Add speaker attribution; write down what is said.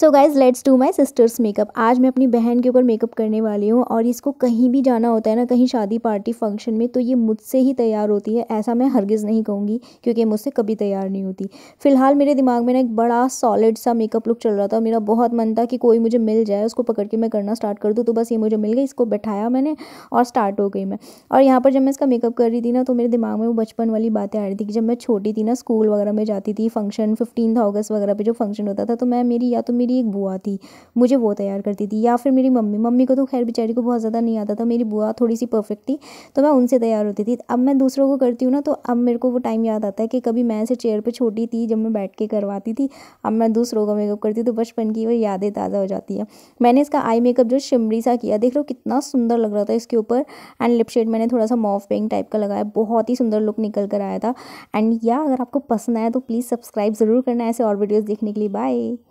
Speaker 1: so guys let's do my sister's makeup आज मैं अपनी बहन के ऊपर मेकअप करने वाली हूँ और इसको कहीं भी जाना होता है ना कहीं शादी पार्टी फंक्शन में तो ये मुझसे ही तैयार होती है ऐसा मैं हरगिज़ नहीं कहूँगी क्योंकि मुझसे कभी तैयार नहीं होती फ़िलहाल मेरे दिमाग में ना एक बड़ा सॉलिड सा मेकअप लुक चल रहा था मेरा बहुत मन था कि कोई मुझे मिल जाए उसको पकड़ के मैं करना स्टार्ट कर दूँ तो बस ये मुझे मिल गई इसको बैठाया मैंने और स्टार्ट हो गई मैं और यहाँ पर जब मैं इसका मेकअप कर रही थी ना तो मेरे दिमाग में वो बचपन वाली बातें आ रही थी कि जब मैं छोटी थी ना स्कूल वगैरह में जाती थी फंक्शन फिफ्टीन अगस्त वगैरह पर जो फंक्शन होता था तो मैं मेरी या तो मेरी एक बुआ थी मुझे वो तैयार करती थी या फिर मेरी मम्मी मम्मी को तो खैर बेचारी को बहुत ज़्यादा नहीं आता था मेरी बुआ थोड़ी सी परफेक्ट थी तो मैं उनसे तैयार होती थी अब मैं दूसरों को करती हूँ ना तो अब मेरे को वो टाइम याद आता है कि कभी मैं ऐसे चेयर पर छोटी थी जब मैं बैठ के करवाती थी अब मैं दूसरों का मेकअप करती तो बचपन की वो यादें ताज़ा हो जाती है मैंने इसका आई मेकअप जो शिमरी सा किया देख लो कितना सुंदर लग रहा था इसके ऊपर एंड लिप शेड मैंने थोड़ा सा मॉफ पिंक टाइप का लगाया बहुत ही सुंदर लुक निकल कर आया था एंड या अगर आपको पसंद आया तो प्लीज़ सब्सक्राइब ज़रूर करना ऐसे और वीडियोज़ देखने के लिए बाय